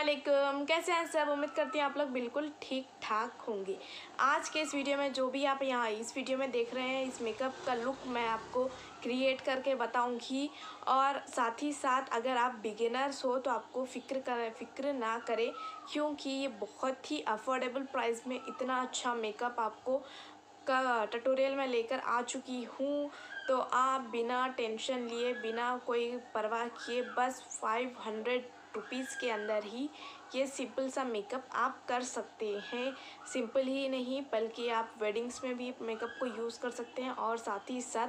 असलकम कैसे हैं सब उम्मीद करती हैं आप लोग बिल्कुल ठीक ठाक होंगे आज के इस वीडियो में जो भी आप यहाँ इस वीडियो में देख रहे हैं इस मेकअप का लुक मैं आपको क्रिएट करके बताऊंगी और साथ ही साथ अगर आप बिगिनर्स हो तो आपको फ़िक्र करें फिक्र ना करें क्योंकि ये बहुत ही अफोर्डेबल प्राइस में इतना अच्छा मेकअप आपको का टटोरियल मैं लेकर आ चुकी हूँ तो आप बिना टेंशन लिए बिना कोई परवाह किए बस फाइव हंड्रेड रुपीज़ के अंदर ही ये सिंपल सा मेकअप आप कर सकते हैं सिंपल ही नहीं बल्कि आप वेडिंग्स में भी मेकअप को यूज़ कर सकते हैं और साथ ही साथ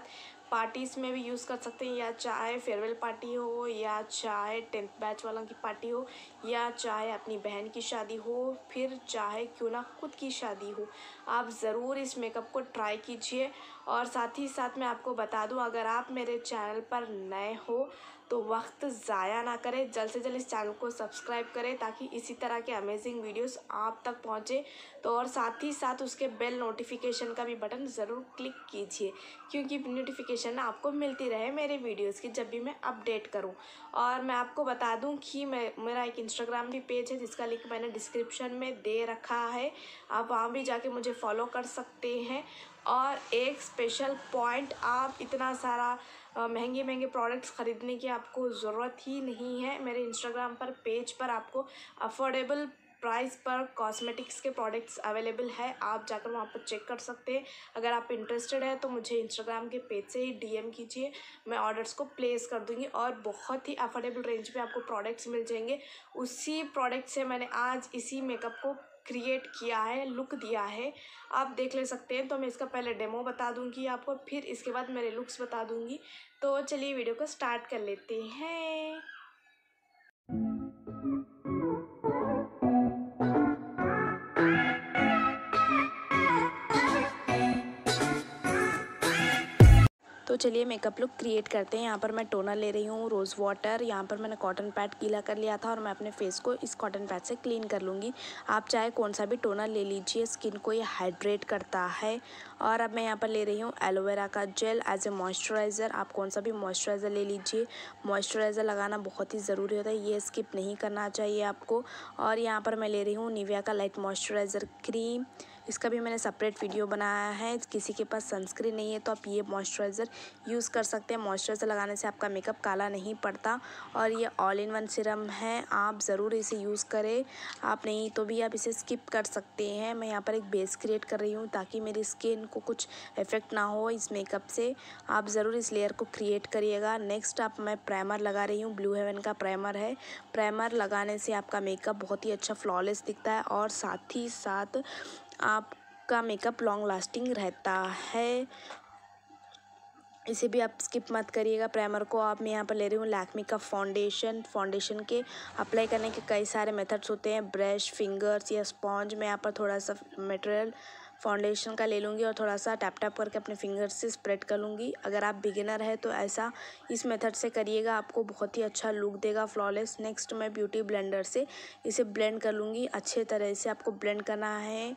पार्टीज़ में भी यूज़ कर सकते हैं या चाहे फेयरवेल पार्टी हो या चाहे टेंथ बैच वालों की पार्टी हो या चाहे अपनी बहन की शादी हो फिर चाहे क्यों ना खुद की शादी हो आप ज़रूर इस मेकअप को ट्राई कीजिए और साथ ही साथ मैं आपको बता दूं अगर आप मेरे चैनल पर नए हो तो वक्त ज़ाया ना करें जल्द से जल्द इस चैनल को सब्सक्राइब करें ताकि इसी तरह के अमेजिंग वीडियोस आप तक पहुंचे तो और साथ ही साथ उसके बेल नोटिफिकेशन का भी बटन ज़रूर क्लिक कीजिए क्योंकि नोटिफिकेशन आपको मिलती रहे मेरे वीडियोस की जब भी मैं अपडेट करूं और मैं आपको बता दूं कि मैं मेरा एक इंस्टाग्राम भी पेज है जिसका लिंक मैंने डिस्क्रिप्शन में दे रखा है आप वहाँ भी जाके मुझे फॉलो कर सकते हैं और एक स्पेशल पॉइंट आप इतना सारा महंगे महंगे प्रोडक्ट्स ख़रीदने की आपको ज़रूरत ही नहीं है मेरे इंस्टाग्राम पर पेज पर आपको अफोर्डेबल प्राइस पर कॉस्मेटिक्स के प्रोडक्ट्स अवेलेबल है आप जाकर वहाँ पर चेक कर सकते हैं अगर आप इंटरेस्टेड है तो मुझे इंस्टाग्राम के पेज से ही डीएम कीजिए मैं ऑर्डर्स को प्लेस कर दूँगी और बहुत ही अफोर्डेबल रेंज में आपको प्रोडक्ट्स मिल जाएंगे उसी प्रोडक्ट से मैंने आज इसी मेकअप को क्रिएट किया है लुक दिया है आप देख ले सकते हैं तो मैं इसका पहले डेमो बता दूंगी आपको फिर इसके बाद मेरे लुक्स बता दूंगी तो चलिए वीडियो को स्टार्ट कर लेते हैं तो चलिए मेकअप लुक क्रिएट करते हैं यहाँ पर मैं टोनर ले रही हूँ रोज़ वाटर यहाँ पर मैंने कॉटन पैड गीला कर लिया था और मैं अपने फेस को इस कॉटन पैड से क्लीन कर लूँगी आप चाहे कौन सा भी टोनर ले लीजिए स्किन को ये हाइड्रेट करता है और अब मैं यहाँ पर ले रही हूँ एलोवेरा का जेल एज ए मॉइस्चराइज़र आप कौन सा भी मॉइस्चराइज़र ले लीजिए मॉइस्चराइज़र लगाना बहुत ही ज़रूरी होता है ये स्किप नहीं करना चाहिए आपको और यहाँ पर मैं ले रही हूँ निविया का लाइट मॉइस्चराइज़र क्रीम इसका भी मैंने सेपरेट वीडियो बनाया है किसी के पास सनस्क्रीन नहीं है तो आप ये मॉइस्चराइज़र यूज़ कर सकते हैं मॉइस्चराइज़र लगाने से आपका मेकअप काला नहीं पड़ता और ये ऑल इन वन सिरम है आप ज़रूर इसे यूज़ करें आप नहीं तो भी आप इसे स्किप कर सकते हैं मैं यहाँ पर एक बेस क्रिएट कर रही हूँ ताकि मेरी स्किन को कुछ इफ़ेक्ट ना हो इस मेकअप से आप ज़रूर इस लेयर को क्रिएट करिएगा नेक्स्ट आप मैं प्राइमर लगा रही हूँ ब्लू हेवन का प्राइमर है प्राइमर लगाने से आपका मेकअप बहुत ही अच्छा फ्लॉलेस दिखता है और साथ ही साथ आपका मेकअप लॉन्ग लास्टिंग रहता है इसे भी आप स्किप मत करिएगा प्राइमर को आप मैं यहाँ पर ले रही हूँ लैक्मी का फाउंडेशन फाउंडेशन के अप्लाई करने के कई सारे मेथड्स होते हैं ब्रश फिंगर्स या स्पॉन्ज मैं यहाँ पर थोड़ा सा मटेरियल फाउंडेशन का ले लूँगी और थोड़ा सा टैप टैप करके अपने फिंगर्स से स्प्रेड कर लूँगी अगर आप बिगिनर है तो ऐसा इस मेथड से करिएगा आपको बहुत ही अच्छा लुक देगा फ्लॉलेस नेक्स्ट मैं ब्यूटी ब्लेंडर से इसे ब्लेंड कर लूँगी अच्छे तरह से आपको ब्लेंड करना है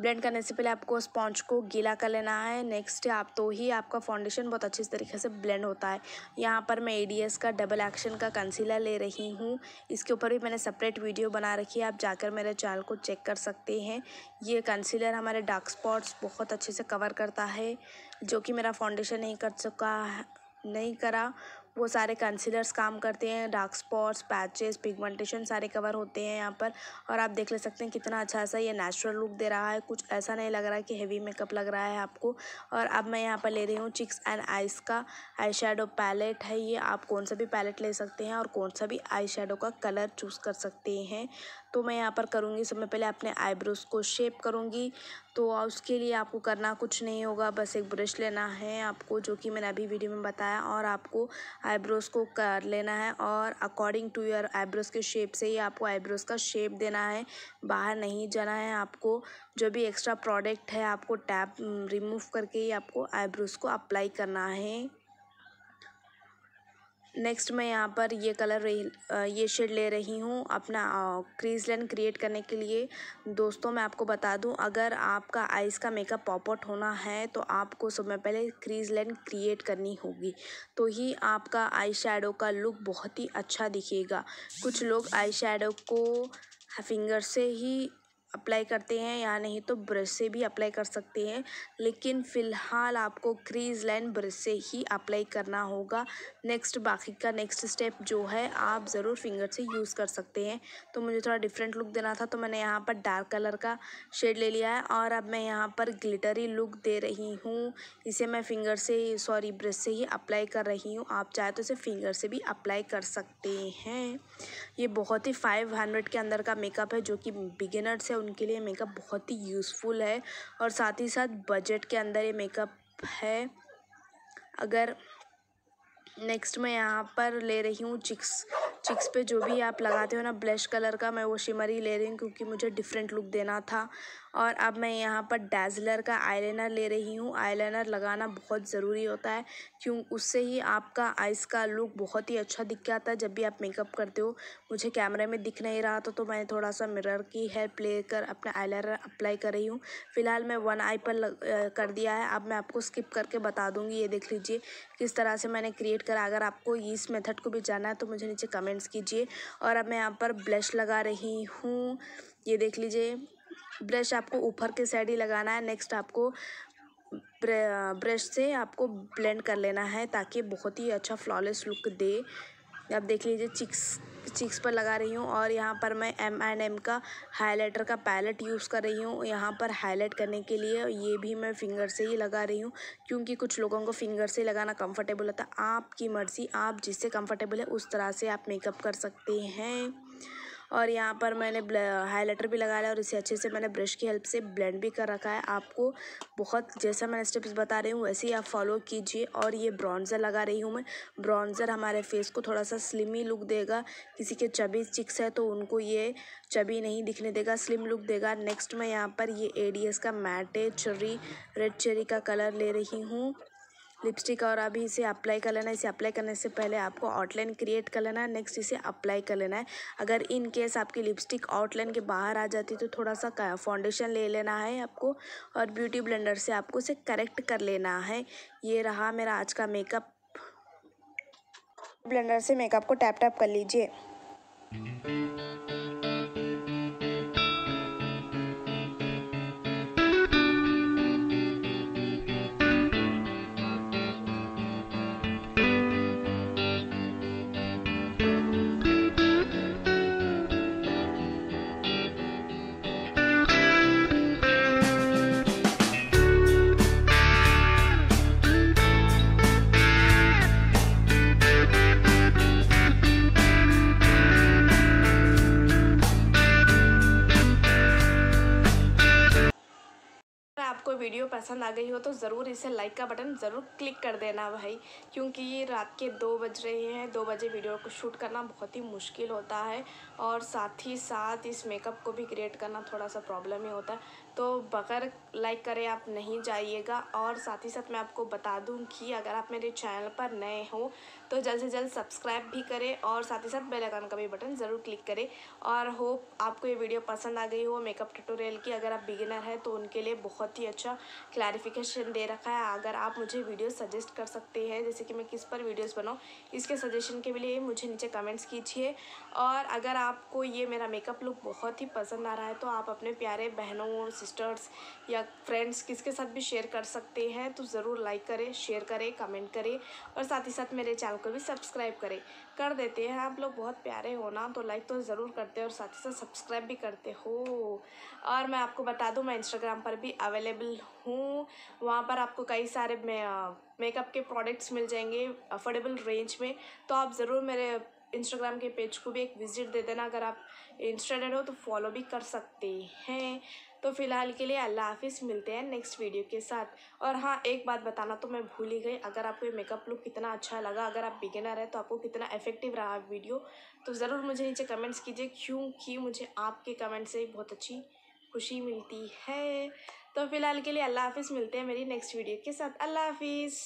ब्लेंड करने से पहले आपको स्पॉन्ज को गीला कर लेना है नेक्स्ट आप तो ही आपका फाउंडेशन बहुत अच्छे तरीके से ब्लेंड होता है यहाँ पर मैं एडीएस का डबल एक्शन का कंसीलर ले रही हूँ इसके ऊपर भी मैंने सेपरेट वीडियो बना रखी है आप जाकर मेरे चैनल को चेक कर सकते हैं ये कंसीलर हमारे डार्क स्पॉट्स बहुत अच्छे से कवर करता है जो कि मेरा फाउंडेशन नहीं कर चुका नहीं करा वो सारे कंसीलर्स काम करते हैं डार्क स्पॉट्स पैचेस पिगमेंटेशन सारे कवर होते हैं यहाँ पर और आप देख ले सकते हैं कितना अच्छा सा ये नेचुरल लुक दे रहा है कुछ ऐसा नहीं लग रहा है कि हेवी मेकअप लग रहा है आपको और अब मैं यहाँ पर ले रही हूँ चिक्स एंड आइस का आई शेडो पैलेट है ये आप कौन सा भी पैलेट ले सकते हैं और कौन सा भी आई शेडो का कलर चूज़ कर सकते हैं तो मैं यहाँ पर करूँगी सबसे पहले अपने आईब्रोज़ को शेप करूँगी तो उसके लिए आपको करना कुछ नहीं होगा बस एक ब्रश लेना है आपको जो कि मैंने अभी वीडियो में बताया और आपको आईब्रोज़ को कर लेना है और अकॉर्डिंग टू योर आईब्रोज़ के शेप से ही आपको आईब्रोज़ का शेप देना है बाहर नहीं जाना है आपको जो भी एक्स्ट्रा प्रोडक्ट है आपको टैप रिमूव mm, करके ही आपको आईब्रोज़ को अप्लाई करना है नेक्स्ट मैं यहाँ पर ये कलर ये शेड ले रही हूँ अपना क्रीज लाइन क्रिएट करने के लिए दोस्तों मैं आपको बता दूँ अगर आपका आइज़ का मेकअप आउट होना है तो आपको सब में पहले क्रीज लाइन क्रिएट करनी होगी तो ही आपका आई शेडो का लुक बहुत ही अच्छा दिखेगा कुछ लोग आई शेडो को फिंगर से ही अप्लाई करते हैं या नहीं तो ब्रश से भी अप्लाई कर सकते हैं लेकिन फ़िलहाल आपको क्रीज़ लाइन ब्रश से ही अप्लाई करना होगा नेक्स्ट बाकी का नेक्स्ट स्टेप जो है आप ज़रूर फिंगर से यूज़ कर सकते हैं तो मुझे थोड़ा डिफरेंट लुक देना था तो मैंने यहाँ पर डार्क कलर का शेड ले लिया है और अब मैं यहाँ पर ग्लिटरी लुक दे रही हूँ इसे मैं फिंगर से सॉरी ब्रश से ही अप्लाई कर रही हूँ आप चाहे तो इसे फिंगर से भी अप्लाई कर सकते हैं ये बहुत ही फाइव हंड्रेड के अंदर का मेकअप है जो कि बिगिनर से उनके लिए मेकअप बहुत ही यूज़फुल है और साथ ही साथ बजट के अंदर ये मेकअप है अगर नेक्स्ट मैं यहाँ पर ले रही हूँ चिक्स चिक्स पे जो भी आप लगाते हो ना ब्लश कलर का मैं वो शिमर ही ले रही हूँ क्योंकि मुझे डिफरेंट लुक देना था और अब मैं यहाँ पर डैजलर का आईलाइनर ले रही हूँ आईलाइनर लगाना बहुत ज़रूरी होता है क्यों उससे ही आपका आइज़ का लुक बहुत ही अच्छा दिख जाता है जब भी आप मेकअप करते हो मुझे कैमरे में दिख नहीं रहा था तो मैं थोड़ा सा मिरर की हेल्प लेकर अपना आईलाइनर अप्लाई कर रही हूँ फ़िलहाल मैं वन आई पर लग, कर दिया है अब मैं आपको स्किप करके बता दूँगी ये देख लीजिए किस तरह से मैंने क्रिएट करा अगर आपको इस मेथड को भी जाना है तो मुझे नीचे कमेंट्स कीजिए और अब मैं यहाँ पर ब्लश लगा रही हूँ ये देख लीजिए ब्रश आपको ऊपर के साइड ही लगाना है नेक्स्ट आपको ब्रश से आपको ब्लेंड कर लेना है ताकि बहुत ही अच्छा फ्लॉलेस लुक दे आप देख लीजिए चिक्स चिक्स पर लगा रही हूँ और यहाँ पर मैं एम एंड एम का हाइलाइटर का पैलेट यूज़ कर रही हूँ यहाँ पर हाईलाइट करने के लिए ये भी मैं फिंगर से ही लगा रही हूँ क्योंकि कुछ लोगों को फिंगर से लगाना कंफर्टेबल होता है आपकी मर्ज़ी आप जिससे कंफर्टेबल है उस तरह से आप मेकअप कर सकते हैं और यहाँ पर मैंने हाईलाइटर भी लगाया और इसे अच्छे से मैंने ब्रश की हेल्प से ब्लेंड भी कर रखा है आपको बहुत जैसा मैं स्टेप्स बता रही हूँ वैसे ही आप फॉलो कीजिए और ये ब्रॉन्ज़र लगा रही हूँ मैं ब्रॉन्ज़र हमारे फेस को थोड़ा सा स्लिमी लुक देगा किसी के चबी चिक्स है तो उनको ये चबी नहीं दिखने देगा स्लिम लुक देगा नेक्स्ट मैं यहाँ पर ये ए का मैटे चेरी रेड चेरी का कलर ले रही हूँ लिपस्टिक और अभी इसे अप्लाई कर लेना है इसे अप्लाई करने से पहले आपको आउटलाइन क्रिएट कर लेना है नेक्स्ट इसे अप्लाई कर लेना है अगर इन केस आपकी लिपस्टिक आउटलाइन के बाहर आ जाती है तो थोड़ा सा फाउंडेशन ले लेना है आपको और ब्यूटी ब्लेंडर से आपको इसे करेक्ट कर लेना है ये रहा मेरा आज का मेकअप ब्लेंडर से मेकअप को टैप टैप कर लीजिए वीडियो पसंद आ गई हो तो ज़रूर इसे लाइक का बटन ज़रूर क्लिक कर देना भाई क्योंकि ये रात के दो बज रहे हैं दो बजे वीडियो को शूट करना बहुत ही मुश्किल होता है और साथ ही साथ इस मेकअप को भी क्रिएट करना थोड़ा सा प्रॉब्लम ही होता है तो बगैर लाइक करें आप नहीं जाइएगा और साथ ही साथ मैं आपको बता दूं कि अगर आप मेरे चैनल पर नए हो तो जल्द से जल्द सब्सक्राइब भी करें और साथ ही साथ बेल आइकन का भी बटन ज़रूर क्लिक करें और होप आपको ये वीडियो पसंद आ गई हो मेकअप ट्यूटोरियल की अगर आप बिगिनर हैं तो उनके लिए बहुत ही अच्छा क्लैरिफिकेशन दे रखा है अगर आप मुझे वीडियो सजेस्ट कर सकते हैं जैसे कि मैं किस पर वीडियोज़ बनाऊँ इसके सजेशन के लिए मुझे नीचे कमेंट्स कीजिए और अगर आपको ये मेरा मेकअप लुक बहुत ही पसंद आ रहा है तो आप अपने प्यारे बहनों सिस्टर्स या फ्रेंड्स किसके साथ भी शेयर कर सकते हैं तो ज़रूर लाइक करें शेयर करें कमेंट करें और साथ ही साथ मेरे चैनल को भी सब्सक्राइब करें कर देते हैं आप लोग बहुत प्यारे हो ना तो लाइक तो ज़रूर करते और साथ ही साथ सब्सक्राइब भी करते हो और मैं आपको बता दूँ मैं इंस्टाग्राम पर भी अवेलेबल हूँ वहाँ पर आपको कई सारे मैं मेकअप के प्रोडक्ट्स मिल जाएंगे अफोर्डेबल रेंज में तो आप ज़रूर मेरे इंस्टाग्राम के पेज को भी एक विज़िट दे देना अगर आप इंस्टर्टेड हो तो फॉलो भी कर सकते हैं तो फ़िलहाल के लिए अल्लाह हाफिज़ मिलते हैं नेक्स्ट वीडियो के साथ और हाँ एक बात बताना तो मैं भूल ही गई अगर आपको ये मेकअप लुक कितना अच्छा लगा अगर आप बिगिनर है तो आपको कितना इफेक्टिव रहा वीडियो तो ज़रूर मुझे नीचे कमेंट्स कीजिए क्योंकि मुझे आपके कमेंट से बहुत अच्छी खुशी मिलती है तो फ़िलहाल के लिए अल्लाह हाफिज़ मिलते हैं मेरी नेक्स्ट वीडियो के साथ अल्लाह हाफिज़